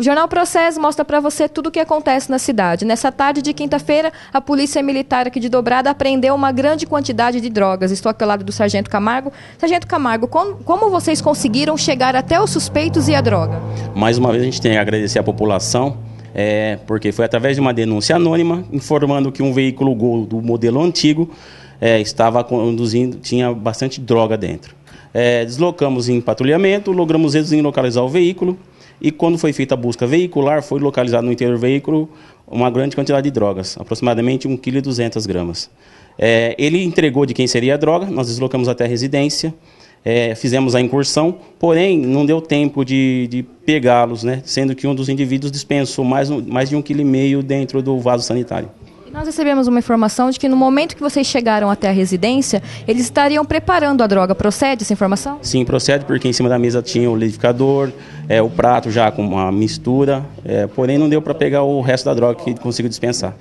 O jornal Processo mostra para você tudo o que acontece na cidade. Nessa tarde de quinta-feira, a polícia militar aqui de Dobrada apreendeu uma grande quantidade de drogas. Estou aqui ao lado do sargento Camargo. Sargento Camargo, como, como vocês conseguiram chegar até os suspeitos e a droga? Mais uma vez a gente tem que agradecer à população. É, porque foi através de uma denúncia anônima informando que um veículo Gol do modelo antigo é, estava conduzindo, tinha bastante droga dentro. É, deslocamos em patrulhamento, logramos localizar o veículo e quando foi feita a busca veicular, foi localizado no interior do veículo uma grande quantidade de drogas, aproximadamente 1,2 kg. É, ele entregou de quem seria a droga, nós deslocamos até a residência, é, fizemos a incursão, porém não deu tempo de, de pegá-los, né? sendo que um dos indivíduos dispensou mais, mais de um quilo e meio dentro do vaso sanitário nós recebemos uma informação de que no momento que vocês chegaram até a residência, eles estariam preparando a droga. Procede essa informação? Sim, procede, porque em cima da mesa tinha o liquidificador, é, o prato já com uma mistura, é, porém não deu para pegar o resto da droga que conseguiu dispensar.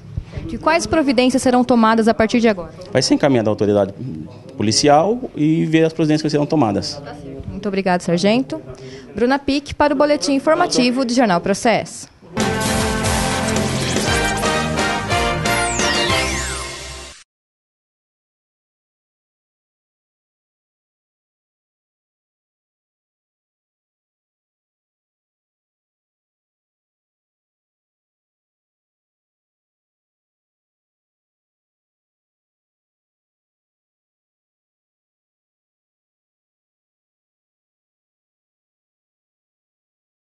De quais providências serão tomadas a partir de agora? Vai ser encaminhada à autoridade policial e ver as providências que serão tomadas. Muito obrigado, sargento. Bruna Pique para o boletim informativo do Jornal Processo.